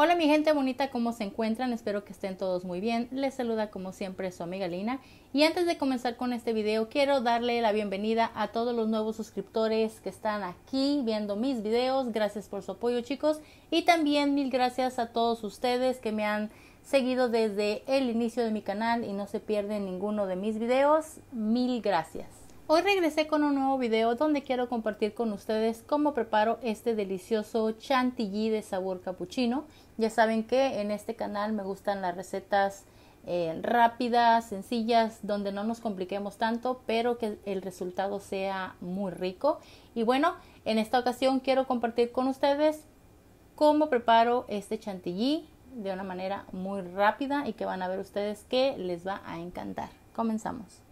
Hola mi gente bonita, ¿cómo se encuentran? Espero que estén todos muy bien. Les saluda como siempre su amiga Lina. Y antes de comenzar con este video, quiero darle la bienvenida a todos los nuevos suscriptores que están aquí viendo mis videos. Gracias por su apoyo chicos. Y también mil gracias a todos ustedes que me han seguido desde el inicio de mi canal y no se pierden ninguno de mis videos. Mil gracias. Hoy regresé con un nuevo video donde quiero compartir con ustedes cómo preparo este delicioso chantilly de sabor capuchino. Ya saben que en este canal me gustan las recetas eh, rápidas, sencillas, donde no nos compliquemos tanto, pero que el resultado sea muy rico. Y bueno, en esta ocasión quiero compartir con ustedes cómo preparo este chantilly de una manera muy rápida y que van a ver ustedes que les va a encantar. Comenzamos.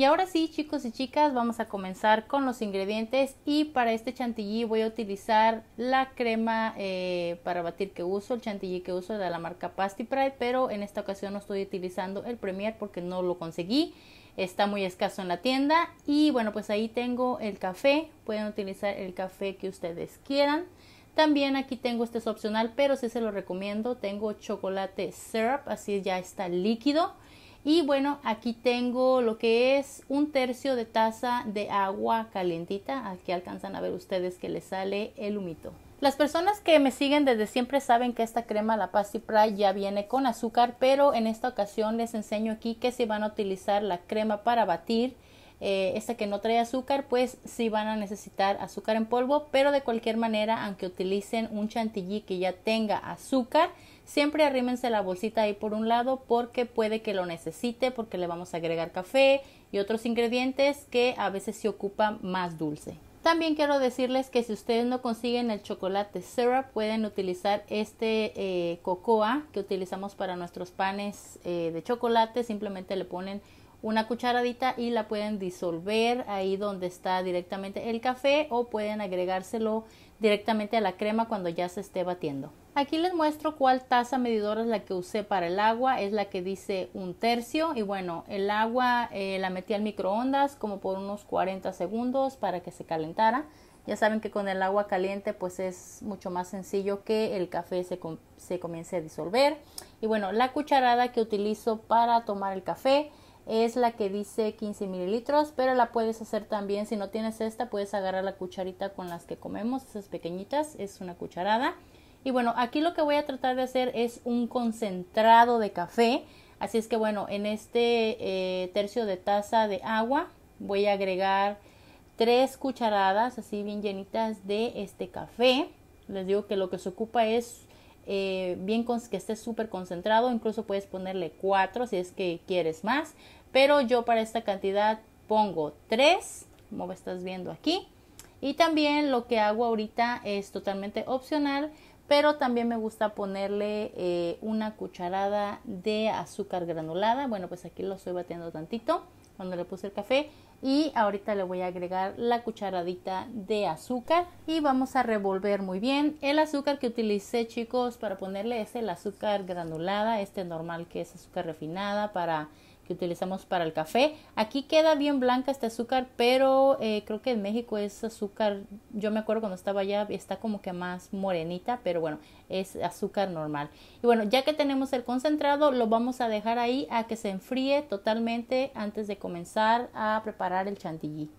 Y ahora sí, chicos y chicas, vamos a comenzar con los ingredientes y para este chantilly voy a utilizar la crema eh, para batir que uso, el chantilly que uso de la marca Pasty Pride, pero en esta ocasión no estoy utilizando el Premier porque no lo conseguí, está muy escaso en la tienda y bueno, pues ahí tengo el café, pueden utilizar el café que ustedes quieran. También aquí tengo, este es opcional, pero sí se lo recomiendo, tengo chocolate syrup, así ya está líquido. Y bueno, aquí tengo lo que es un tercio de taza de agua calentita. Aquí alcanzan a ver ustedes que le sale el humito. Las personas que me siguen desde siempre saben que esta crema La Pasti Pry, ya viene con azúcar, pero en esta ocasión les enseño aquí que si van a utilizar la crema para batir, eh, esta que no trae azúcar, pues si van a necesitar azúcar en polvo, pero de cualquier manera, aunque utilicen un chantilly que ya tenga azúcar, Siempre arrímense la bolsita ahí por un lado porque puede que lo necesite porque le vamos a agregar café y otros ingredientes que a veces se ocupan más dulce. También quiero decirles que si ustedes no consiguen el chocolate syrup pueden utilizar este eh, cocoa que utilizamos para nuestros panes eh, de chocolate. Simplemente le ponen una cucharadita y la pueden disolver ahí donde está directamente el café o pueden agregárselo directamente a la crema cuando ya se esté batiendo. Aquí les muestro cuál taza medidora es la que usé para el agua, es la que dice un tercio y bueno, el agua eh, la metí al microondas como por unos 40 segundos para que se calentara. Ya saben que con el agua caliente pues es mucho más sencillo que el café se, se comience a disolver. Y bueno, la cucharada que utilizo para tomar el café es la que dice 15 mililitros, pero la puedes hacer también, si no tienes esta, puedes agarrar la cucharita con las que comemos, esas pequeñitas, es una cucharada. Y bueno, aquí lo que voy a tratar de hacer es un concentrado de café. Así es que bueno, en este eh, tercio de taza de agua voy a agregar tres cucharadas así bien llenitas de este café. Les digo que lo que se ocupa es eh, bien que esté súper concentrado. Incluso puedes ponerle cuatro si es que quieres más. Pero yo para esta cantidad pongo tres, como estás viendo aquí. Y también lo que hago ahorita es totalmente opcional pero también me gusta ponerle eh, una cucharada de azúcar granulada. Bueno, pues aquí lo estoy batiendo tantito cuando le puse el café y ahorita le voy a agregar la cucharadita de azúcar y vamos a revolver muy bien. El azúcar que utilicé chicos para ponerle es el azúcar granulada, este normal que es azúcar refinada para utilizamos para el café. Aquí queda bien blanca este azúcar, pero eh, creo que en México es azúcar, yo me acuerdo cuando estaba allá, está como que más morenita, pero bueno, es azúcar normal. Y bueno, ya que tenemos el concentrado, lo vamos a dejar ahí a que se enfríe totalmente antes de comenzar a preparar el chantilly.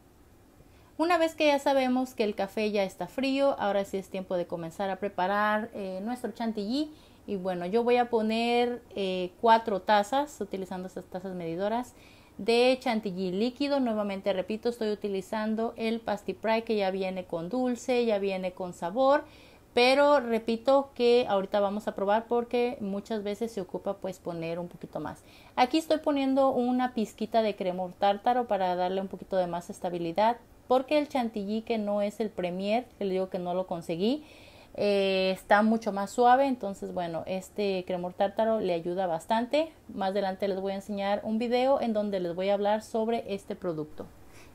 Una vez que ya sabemos que el café ya está frío, ahora sí es tiempo de comenzar a preparar eh, nuestro chantilly y bueno, yo voy a poner eh, cuatro tazas, utilizando estas tazas medidoras, de chantilly líquido. Nuevamente repito, estoy utilizando el pasty que ya viene con dulce, ya viene con sabor. Pero repito que ahorita vamos a probar porque muchas veces se ocupa pues poner un poquito más. Aquí estoy poniendo una pizquita de cremor tártaro para darle un poquito de más estabilidad porque el chantilly que no es el premier, le digo que no lo conseguí, eh, está mucho más suave, entonces bueno, este cremor tártaro le ayuda bastante. Más adelante les voy a enseñar un video en donde les voy a hablar sobre este producto.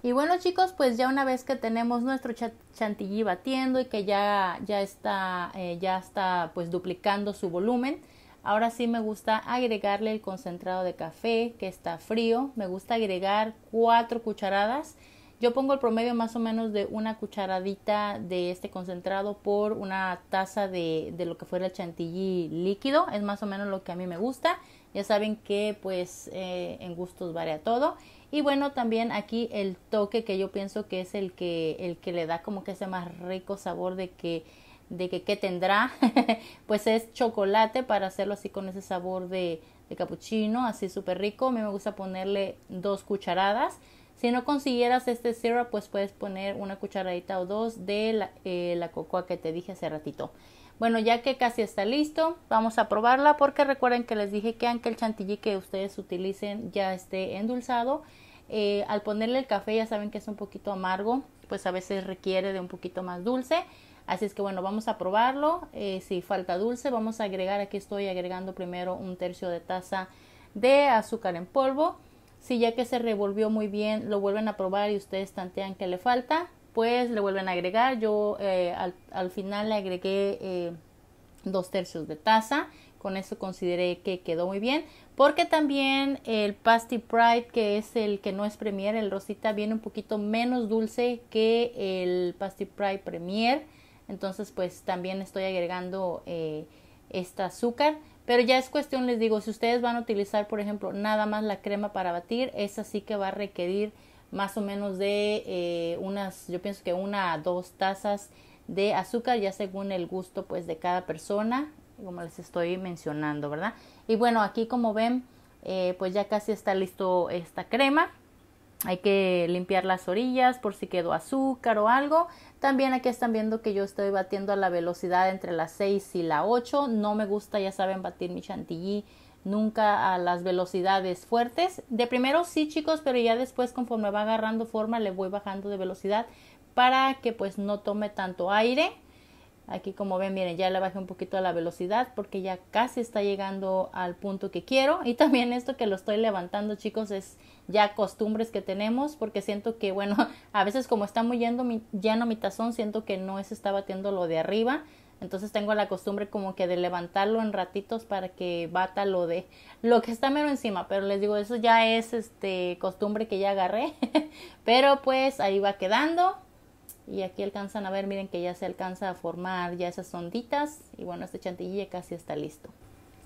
Y bueno chicos, pues ya una vez que tenemos nuestro chantilly batiendo y que ya, ya, está, eh, ya está pues duplicando su volumen, ahora sí me gusta agregarle el concentrado de café que está frío, me gusta agregar cuatro cucharadas yo pongo el promedio más o menos de una cucharadita de este concentrado por una taza de, lo que fuera el chantilly líquido. Es más o menos lo que a mí me gusta. Ya saben que pues eh, en gustos varía todo. Y bueno, también aquí el toque que yo pienso que es el que, el que le da como que ese más rico sabor de que de que tendrá, pues es chocolate para hacerlo así con ese sabor de, de capuchino, así súper rico. A mí me gusta ponerle dos cucharadas si no consiguieras este syrup, pues puedes poner una cucharadita o dos de eh, la, cocoa que te dije hace ratito. Bueno, ya que casi está listo, vamos a probarla porque recuerden que les dije que aunque el chantilly que ustedes utilicen ya esté endulzado, eh, al ponerle el café ya saben que es un poquito amargo, pues a veces requiere de un poquito más dulce. Así es que bueno, vamos a probarlo. Eh, si falta dulce, vamos a agregar, aquí estoy agregando primero un tercio de taza de azúcar en polvo. Si ya que se revolvió muy bien, lo vuelven a probar y ustedes tantean que le falta, pues le vuelven a agregar. Yo eh, al, final le agregué eh, dos tercios de taza. Con eso consideré que quedó muy bien. Porque también el Pasty Pride, que es el que no es Premier, el Rosita, viene un poquito menos dulce que el Pasty Pride Premier. Entonces, pues también estoy agregando eh, este esta azúcar pero ya es cuestión, les digo, si ustedes van a utilizar, por ejemplo, nada más la crema para batir, esa sí que va a requerir más o menos de eh, unas, yo pienso que una a dos tazas de azúcar, ya según el gusto pues de cada persona, como les estoy mencionando, ¿verdad? Y bueno, aquí como ven, eh, pues ya casi está listo esta crema. Hay que limpiar las orillas por si quedó azúcar o algo. También aquí están viendo que yo estoy batiendo a la velocidad entre las 6 y la 8. No me gusta, ya saben, batir mi chantilly nunca a las velocidades fuertes. De primero sí, chicos, pero ya después conforme va agarrando forma le voy bajando de velocidad para que pues no tome tanto aire. Aquí como ven, miren, ya le bajé un poquito a la velocidad porque ya casi está llegando al punto que quiero. Y también esto que lo estoy levantando, chicos, es ya costumbres que tenemos porque siento que, bueno, a veces como está muy yendo lleno mi tazón, siento que no se está batiendo lo de arriba. Entonces tengo la costumbre como que de levantarlo en ratitos para que bata lo de lo que está mero encima, pero les digo, eso ya es este costumbre que ya agarré. pero pues ahí va quedando y aquí alcanzan a ver, miren que ya se alcanza a formar ya esas onditas y bueno, este chantilly ya casi está listo.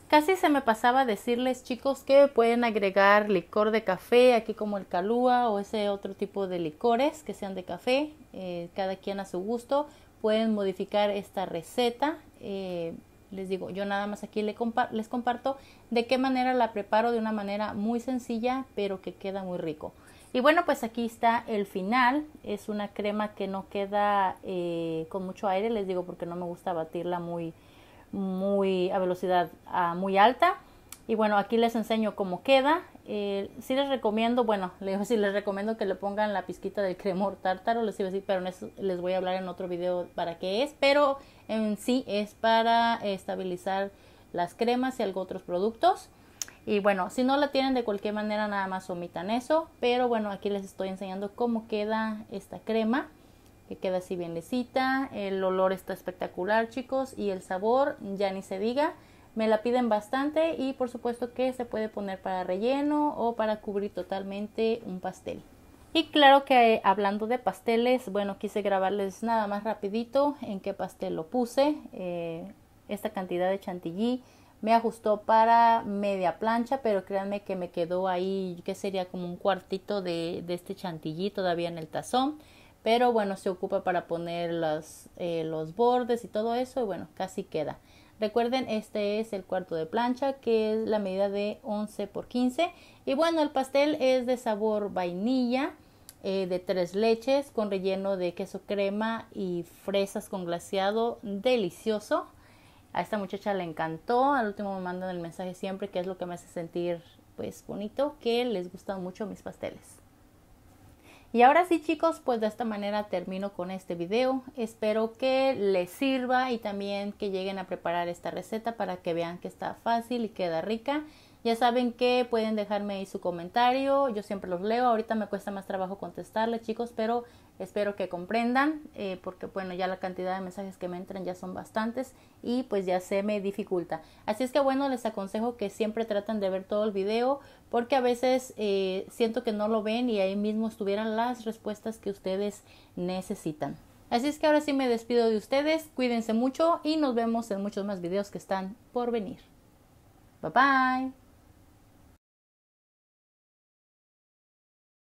Casi se me pasaba decirles chicos que pueden agregar licor de café, aquí como el calúa o ese otro tipo de licores que sean de café, eh, cada quien a su gusto. Pueden modificar esta receta. Eh, les digo, yo nada más aquí les comparto de qué manera la preparo de una manera muy sencilla pero que queda muy rico. Y bueno, pues aquí está el final. Es una crema que no queda eh, con mucho aire, les digo, porque no me gusta batirla muy, muy a velocidad ah, muy alta. Y bueno, aquí les enseño cómo queda. si eh, sí les recomiendo, bueno, les, si les recomiendo que le pongan la pizquita del cremor tártaro, les iba a decir, pero les voy a hablar en otro video para qué es, pero en sí es para estabilizar las cremas y algunos otros productos. Y bueno, si no la tienen de cualquier manera nada más omitan eso. Pero bueno, aquí les estoy enseñando cómo queda esta crema. Que queda así bien lecita. El olor está espectacular chicos. Y el sabor ya ni se diga. Me la piden bastante y por supuesto que se puede poner para relleno o para cubrir totalmente un pastel. Y claro que eh, hablando de pasteles, bueno, quise grabarles nada más rapidito en qué pastel lo puse, eh, esta cantidad de chantilly, me ajustó para media plancha, pero créanme que me quedó ahí, que sería como un cuartito de, este chantilly todavía en el tazón. Pero bueno, se ocupa para poner los, eh, los bordes y todo eso. Y bueno, casi queda. Recuerden, este es el cuarto de plancha, que es la medida de 11 por 15. Y bueno, el pastel es de sabor vainilla, eh, de tres leches, con relleno de queso crema y fresas con glaseado. Delicioso a esta muchacha le encantó, al último me mandan el mensaje siempre que es lo que me hace sentir pues bonito, que les gustan mucho mis pasteles. Y ahora sí chicos, pues de esta manera termino con este video. Espero que les sirva y también que lleguen a preparar esta receta para que vean que está fácil y queda rica. Ya saben que pueden dejarme ahí su comentario, yo siempre los leo, ahorita me cuesta más trabajo contestarles chicos, pero Espero que comprendan eh, porque bueno, ya la cantidad de mensajes que me entran ya son bastantes y pues ya se me dificulta. Así es que bueno, les aconsejo que siempre traten de ver todo el video porque a veces eh, siento que no lo ven y ahí mismo estuvieran las respuestas que ustedes necesitan. Así es que ahora sí me despido de ustedes, cuídense mucho y nos vemos en muchos más videos que están por venir. Bye bye.